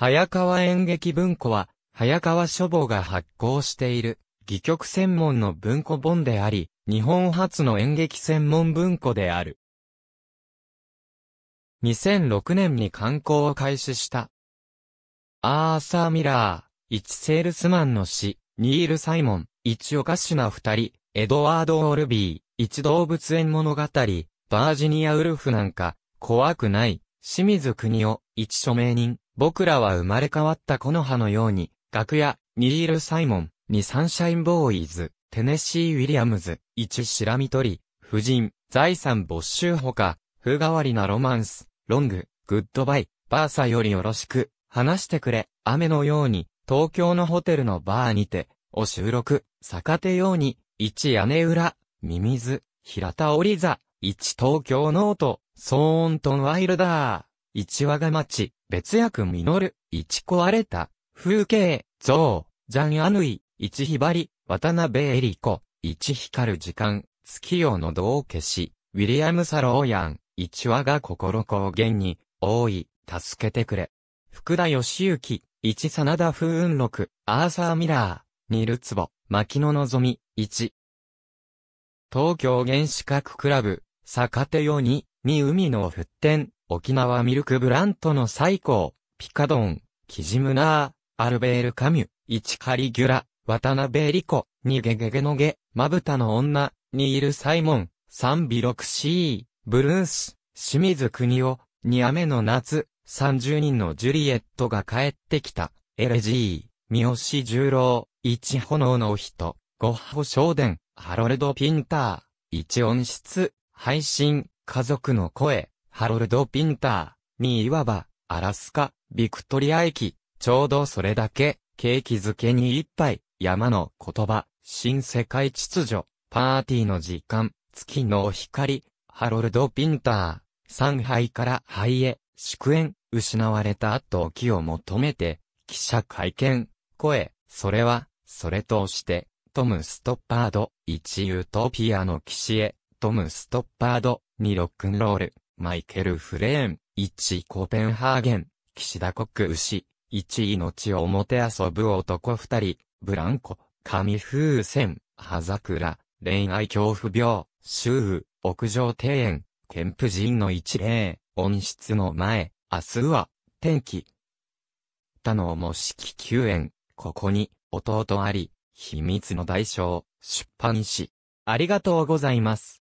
早川演劇文庫は、早川書房が発行している、戯曲専門の文庫本であり、日本初の演劇専門文庫である。2006年に刊行を開始した。アーサー・ミラー、1セールスマンの死、ニール・サイモン、1おかしな2人、エドワード・オルビー、1動物園物語、バージニア・ウルフなんか、怖くない、清水国夫、1署名人、僕らは生まれ変わった木の葉のように、楽屋、ニール・サイモン、ニ・サンシャイン・ボーイズ、テネシー・ウィリアムズ、1シラミトり、夫人、財産没収ほか、風変わりなロマンス、ロング、グッドバイ、バーサよりよろしく、話してくれ、雨のように、東京のホテルのバーにて、を収録、逆手ように、1屋根裏、ミミズ、平田織座、1東京ノート、騒音トンワイルダー。一和待町、別役実、る、一壊れた、風景、像、ジャンアヌイ、一ひばり、渡辺エリコ、一光る時間、月夜の道を消し、ウィリアム・サローヤン、一和が心高原に、大い、助けてくれ。福田義行、一真田風雲録、アーサー・ミラー、ニルツボ、牧野望み、一。東京原子核クラブ、坂手よに、に海の沸点、沖縄ミルクブラントの最高、ピカドン、キジムナー、アルベール・カミュ、イチカリ・ギュラ、渡辺理子、ニゲゲゲのゲ、まぶたの女、ニール・サイモン、サンビロクシー、ブルース、清水国夫、アメの夏、三十人のジュリエットが帰ってきた、エレジー、三好十郎、一炎の人、ゴッホデ伝、ハロルド・ピンター、一音質、配信、家族の声、ハロルド・ピンターにいわば、アラスカ、ビクトリア駅、ちょうどそれだけ、景気づけに一杯、山の言葉、新世界秩序、パーティーの時間、月の光、ハロルド・ピンター、上海から灰へ、祝宴、失われた時を求めて、記者会見、声、それは、それとして、トム・ストッパード、1ユートピアの騎士へ、トム・ストッパード、2ロックンロール、マイケル・フレーン、1位コペンハーゲン、岸田国牛、1位の地を表遊ぶ男二人、ブランコ、神風船、葉桜、恋愛恐怖病、周囲、屋上庭園、憲夫人の一例、温室の前、明日は、天気。他の模式救援、ここに、弟あり、秘密の代償、出版し。ありがとうございます。